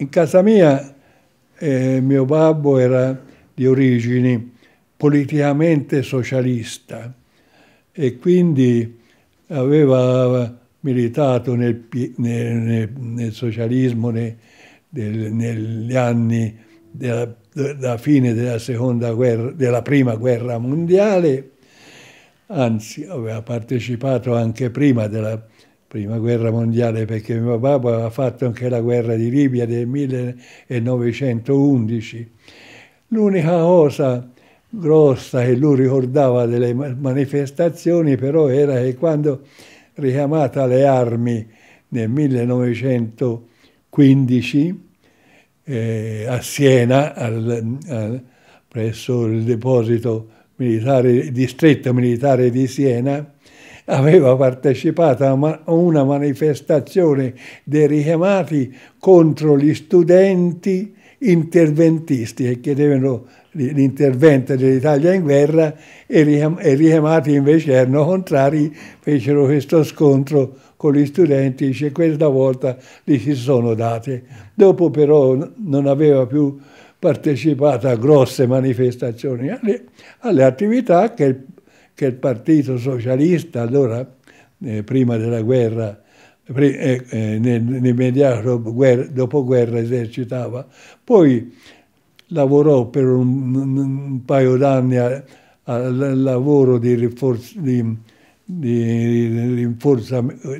In casa mia eh, mio babbo era di origini politicamente socialista e quindi aveva militato nel, nel, nel, nel socialismo negli anni della, della fine della, guerra, della prima guerra mondiale, anzi aveva partecipato anche prima della prima guerra mondiale perché mio papà aveva fatto anche la guerra di Libia del 1911. L'unica cosa grossa che lui ricordava delle manifestazioni però era che quando richiamata alle armi nel 1915 eh, a Siena al, al, presso il deposito militare, distretto militare di Siena aveva partecipato a una manifestazione dei richiamati contro gli studenti interventisti che chiedevano l'intervento dell'Italia in guerra e i richiamati invece erano contrari, fecero questo scontro con gli studenti, dice questa volta li si sono date. Dopo però non aveva più partecipato a grosse manifestazioni, alle, alle attività che che il Partito Socialista, allora, eh, prima della guerra, eh, eh, nell'immediato dopoguerra esercitava, poi lavorò per un, un paio d'anni al lavoro di, rinforz, di, di,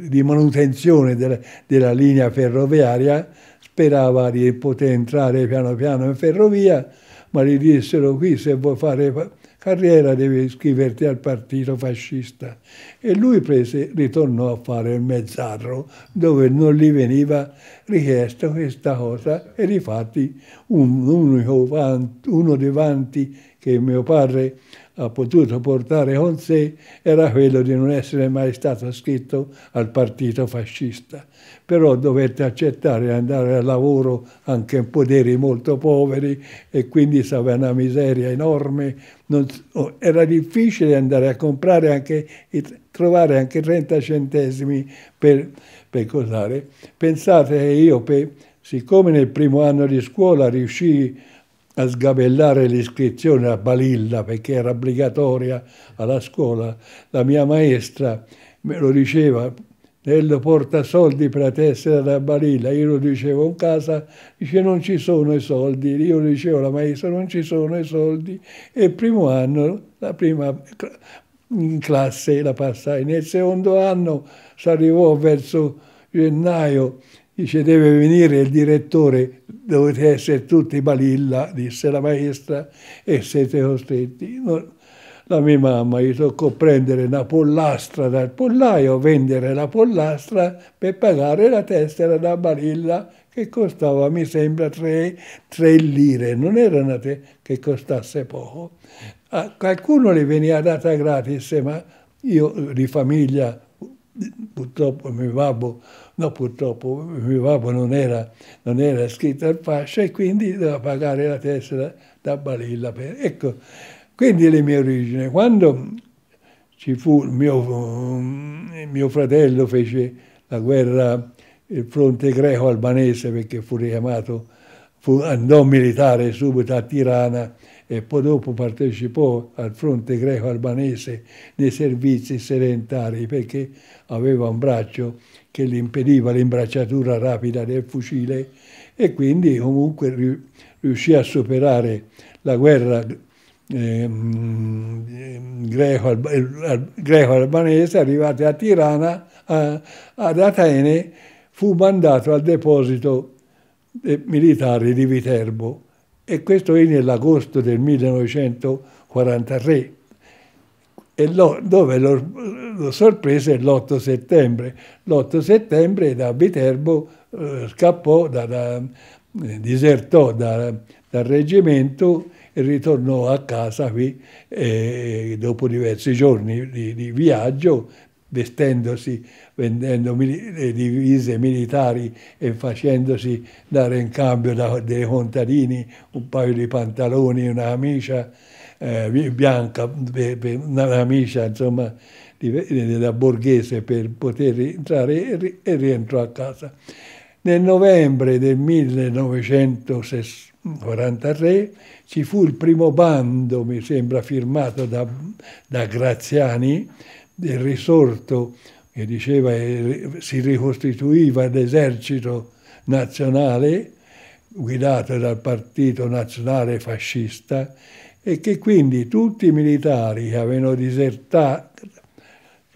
di manutenzione della, della, linea ferroviaria, sperava di poter entrare piano piano in ferrovia, ma gli dissero qui se vuoi fare Carriera devi iscriverti al partito fascista. E lui prese, ritornò a fare il mezzarro dove non gli veniva richiesto questa cosa e difatti un unico uno dei vanti che mio padre ha potuto portare con sé era quello di non essere mai stato iscritto al partito fascista. Però dovette accettare di andare al lavoro anche in poderi molto poveri e quindi aveva una miseria enorme. Non, oh, era difficile andare a comprare anche i, trovare anche 30 centesimi per, per cosare. Pensate che io, per, siccome nel primo anno di scuola riuscii a sgabellare l'iscrizione a Balilla perché era obbligatoria alla scuola, la mia maestra me lo diceva, Nello porta soldi per la tessera da Balilla, io lo dicevo in casa, dice non ci sono i soldi, io lo dicevo alla maestra non ci sono i soldi e il primo anno, la prima in classe la passai. Nel secondo anno si arrivò verso gennaio, dice deve venire il direttore, dovete essere tutti balilla, disse la maestra, e siete costretti. La mia mamma gli toccò prendere una pollastra dal pollaio, vendere la pollastra per pagare la tessera da balilla che costava, mi sembra, tre lire. Non era una te che costasse poco. A qualcuno le veniva data gratis, eh, ma io di famiglia, purtroppo mio babbo, no purtroppo, mio babbo non era, non era iscritto al fascio e quindi doveva pagare la tessera da balilla. Per... Ecco, quindi le mie origini. Quando ci fu, mio, mio fratello fece la guerra, il fronte greco-albanese, perché fu richiamato, fu, andò militare subito a Tirana e poi dopo partecipò al fronte greco-albanese nei servizi sedentari perché aveva un braccio che gli impediva l'imbracciatura rapida del fucile e quindi comunque riuscì a superare la guerra ehm, greco-albanese arrivati a Tirana, a, ad Atene, fu mandato al deposito eh, militare di Viterbo e questo è nell'agosto del 1943, lo, dove lo, lo sorprese l'8 settembre. L'8 settembre da Viterbo eh, scappò, da, da, eh, disertò da, dal reggimento e ritornò a casa qui eh, dopo diversi giorni di, di viaggio vestendosi, vendendo mili- divise militari e facendosi dare in cambio dei contadini un paio di pantaloni, una camicia eh, bianca, una camicia insomma da borghese per poter entrare e rientrò a casa. Nel novembre del 1943 ci fu il primo bando, mi sembra, firmato da, da Graziani, del risorto, che diceva si ricostituiva l'esercito nazionale guidato dal partito nazionale fascista e che quindi tutti i militari che avevano disertato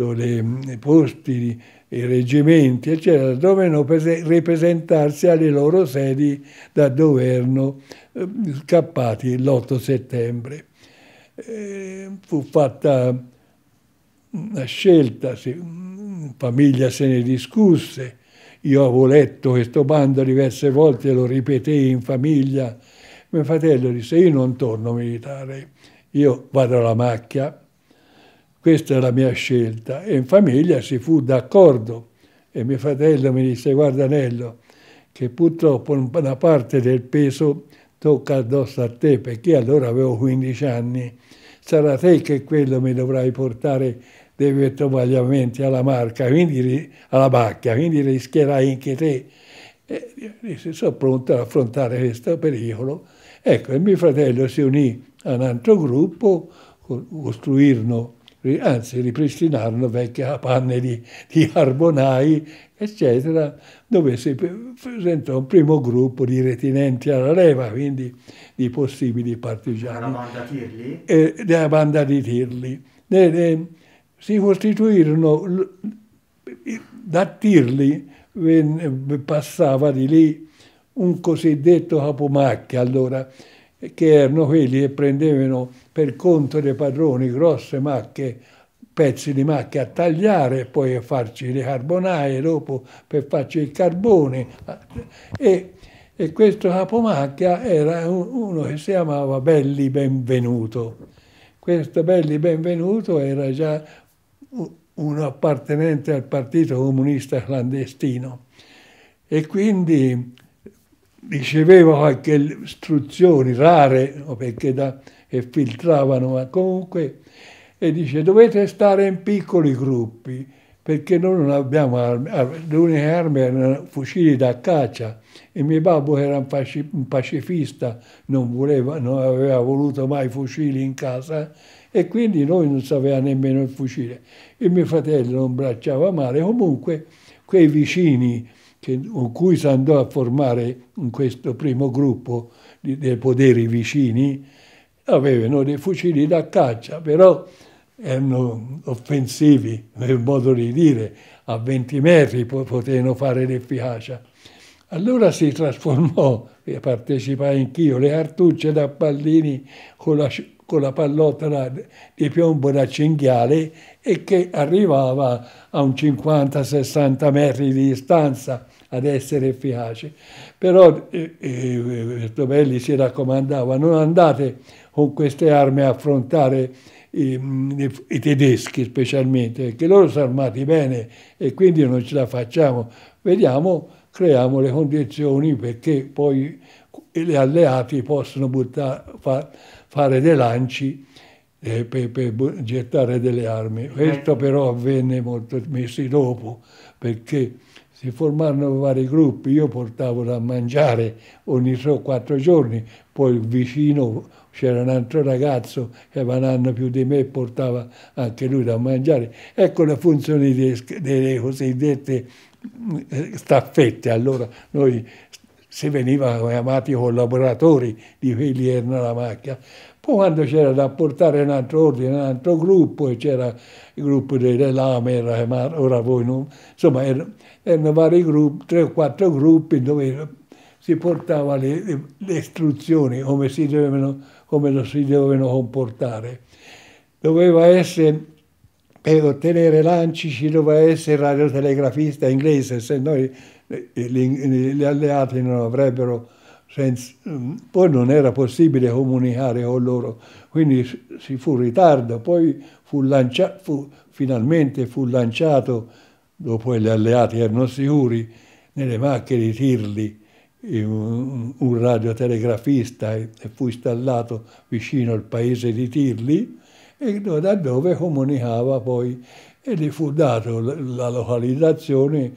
mm, i posti, i reggimenti, eccetera, dovevano ripresentarsi alle loro sedi da governo mm, scappati l'8 settembre. Eh, fu fatta una scelta, se, in mm, famiglia se ne discusse, io avevo letto questo bando diverse volte, lo ripetei in famiglia, mio fratello disse io non torno militare, io vado alla macchia, questa è la mia scelta e in famiglia si fu d'accordo e mio fratello mi disse guarda Nello che purtroppo una parte del peso tocca addosso a te perché allora avevo 15 anni, sarà te che quello mi dovrai portare dei vettovagliamenti alla marca, quindi, alla Bacchia, quindi rischierai anche te. E disse, sono pronto ad affrontare questo pericolo. Ecco, il mio fratello si unì a un altro gruppo, costruirono, anzi ripristinarono vecchie capanne di, di arbonai, eccetera, dove si presentò un primo gruppo di retinenti alla leva, quindi di possibili partigiani. Della banda Tirli? Eh, della banda di Tirli. De, de, si costituirono da Tirli passava di lì un cosiddetto capomacchia allora che erano quelli che prendevano per conto dei padroni grosse macchie pezzi di macchia a tagliare e poi a farci le carbonaie dopo per farci il carbone e, e questo capomacchia era uno che si chiamava Belli Benvenuto questo Belli Benvenuto era già un appartenente al partito comunista clandestino e quindi riceveva qualche istruzioni rare perché da, e filtravano, ma comunque, e dice dovete stare in piccoli gruppi perché noi non abbiamo armi, le uniche armi erano fucili da caccia e mio babbo era un pacifista, non, voleva, non aveva voluto mai fucili in casa e quindi lui non sapeva nemmeno il fucile. Il mio fratello non bracciava male, comunque quei vicini che, con cui si andò a formare in questo primo gruppo di, dei poderi vicini avevano dei fucili da caccia, però erano offensivi, nel modo di dire, a 20 metri potevano fare l'efficacia. Allora si trasformò, e partecipai anch'io, le cartucce da pallini con la, con la pallottola di piombo da cinghiale e che arrivava a un 50-60 metri di distanza ad essere efficace. Però eh, eh, Belli eh, si raccomandava non andate con queste armi a affrontare eh, i tedeschi specialmente, perché loro sono armati bene e quindi non ce la facciamo. Vediamo, creiamo le condizioni perché poi e le alleati possono buttare, fa, fare dei lanci eh, per, per, gettare delle armi. Eh. Questo però avvenne molti mesi dopo, perché si formarono vari gruppi, io portavo da mangiare ogni so quattro giorni, poi vicino c'era un altro ragazzo che aveva un anno più di me e portava anche lui da mangiare. Ecco le funzioni delle cosiddette eh, staffette, allora noi se veniva chiamati collaboratori di quelli che erano la macchia. Poi quando c'era da portare un altro ordine, un altro gruppo, e c'era il gruppo delle lame, ora voi non... Insomma, erano, erano vari gruppi, tre o quattro gruppi dove si portava le, le, le istruzioni, come si, dovevano, come si dovevano comportare. Doveva essere per ottenere lanci ci doveva essere il radiotelegrafista inglese, se noi gli alleati non avrebbero senso. Poi non era possibile comunicare con loro, quindi si fu in ritardo, poi fu lanciato, fu, finalmente fu lanciato, dopo gli alleati erano sicuri, nelle macchie di Tirli un, radiotelegrafista e, fu installato vicino al paese di Tirli e da dove comunicava poi e gli fu data la localizzazione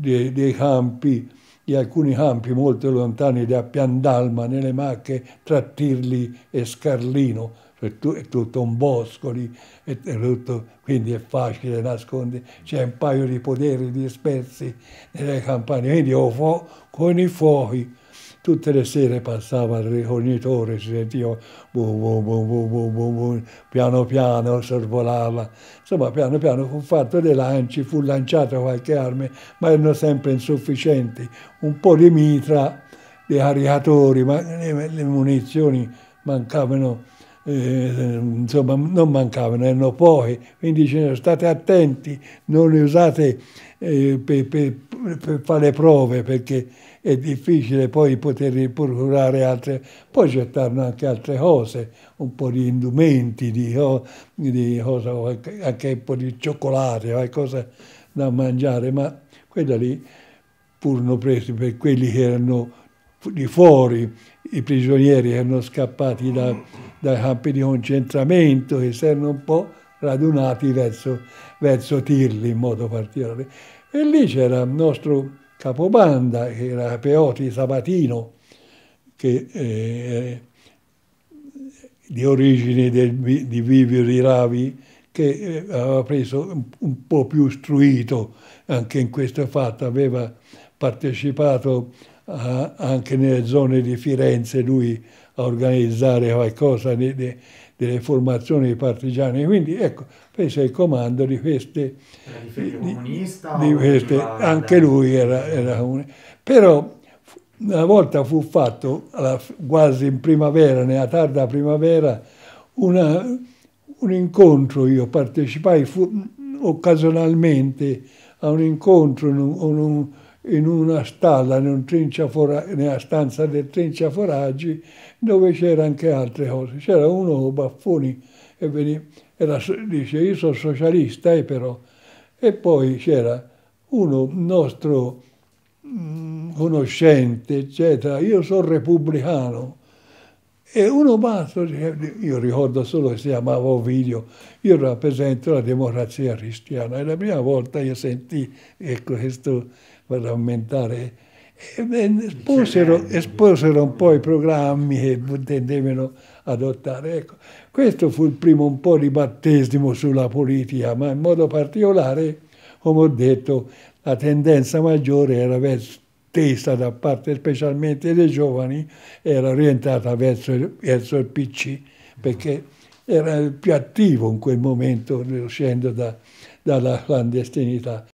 dei, dei campi, di alcuni campi molto lontani da Piandalma, nelle Macche, tra Tirli e Scarlino, è, tu, è tutto un bosco lì, è, è tutto, quindi è facile nascondere, c'è un paio di poderi dispersi nelle campagne, quindi o con i fuochi Tutte le sere passava il ricognitore, si sentiva bu, bu, bu, bu, piano piano sorvolava. Insomma, piano piano fu fatto dei lanci, fu lanciato qualche arma, ma erano sempre insufficienti. Un po' di mitra, di caricatori, ma le, le munizioni mancavano eh, insomma, non mancavano, erano pochi, quindi dicevano state attenti, non le usate eh, per, per, per, fare prove perché è difficile poi poter procurare altre, poi gettarono anche altre cose, un po' di indumenti, di, di cosa, anche un po' di cioccolate, qualcosa da mangiare, ma quella lì furono presi per quelli che erano di fuori, i prigionieri erano scappati da, dai campi di concentramento e si erano un po' radunati verso, verso Tirli in modo particolare. E lì c'era il nostro capobanda, che era Peoti Sabatino, che eh, di origine del, di Vivio Riravi, che eh, aveva preso un, un po' più istruito anche in questo fatto, aveva partecipato a, ah, anche nelle zone di Firenze lui a organizzare qualcosa de, de, delle formazioni partigiani. Quindi ecco, fece il comando di queste... Di, di queste anche lui era, era un... Però una volta fu fatto, quasi in primavera, nella tarda primavera, una, un incontro, io partecipai fu, mm, occasionalmente a un incontro in un, in un in una stalla, in un nella stanza del trinciaforaggi, dove c'era anche altre cose. C'era uno, con Baffoni, e veniva, era, dice io sono socialista, eh, però. E poi c'era uno nostro mh, mm, conoscente, eccetera, io sono repubblicano. E uno basta, io ricordo solo che si chiamava Ovidio, io rappresento la democrazia cristiana. È la prima volta che sentì ecco, questo per aumentare. Esposero, esposero, un po' i programmi che intendevano adottare. Ecco, questo fu il primo un po' di battesimo sulla politica, ma in modo particolare, come ho detto, la tendenza maggiore era verso testa da parte specialmente dei giovani era orientata verso il, verso il PC perché era più attivo in quel momento uscendo da, dalla clandestinità